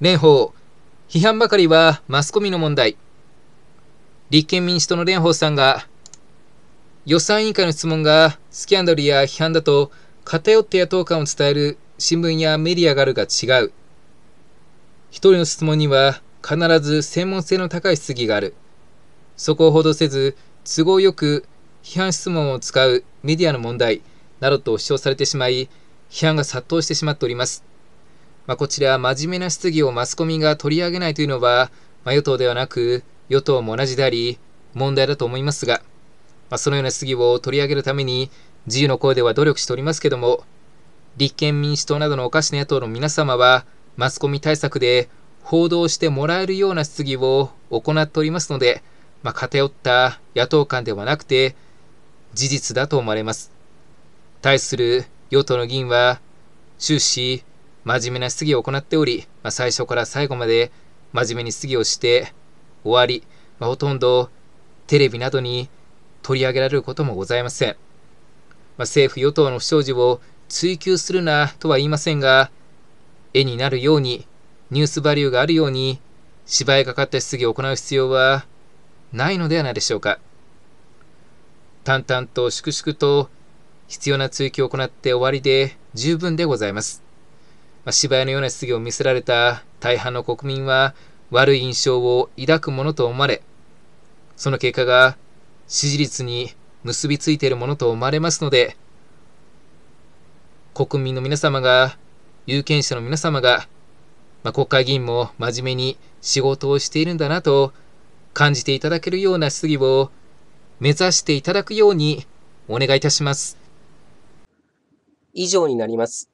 蓮舫、批判ばかりはマスコミの問題。立憲民主党の蓮舫さんが、予算委員会の質問がスキャンダルや批判だと偏って野党感を伝える新聞やメディアがあるが違う。一人の質問には必ず専門性の高い質疑がある。そこを報道せず、都合よく批判質問を使うメディアの問題などと主張されてしまい、批判が殺到してしまっております。まあ、こちら、真面目な質疑をマスコミが取り上げないというのは、まあ、与党ではなく、与党も同じであり、問題だと思いますが、まあ、そのような質疑を取り上げるために、自由の声では努力しておりますけども、立憲民主党などのおかしな野党の皆様は、マスコミ対策で報道してもらえるような質疑を行っておりますので、まあ、偏った野党間ではなくて、事実だと思われます。対する与党の議員は、終始、真面目な質疑を行っており、まあ、最初から最後まで真面目に質疑をして終わり、まあ、ほとんどテレビなどに取り上げられることもございません。まあ、政府・与党の不祥事を追及するなとは言いませんが、絵になるように、ニュースバリューがあるように、芝居がかった質疑を行う必要はないのではないでしょうか。淡々と粛々と必要な追及を行って終わりで十分でございます。まあ、芝居のような質疑を見せられた大半の国民は悪い印象を抱くものと思われ、その結果が支持率に結びついているものと思われますので、国民の皆様が、有権者の皆様が、まあ、国会議員も真面目に仕事をしているんだなと感じていただけるような質疑を目指していただくようにお願いいたします。以上になります。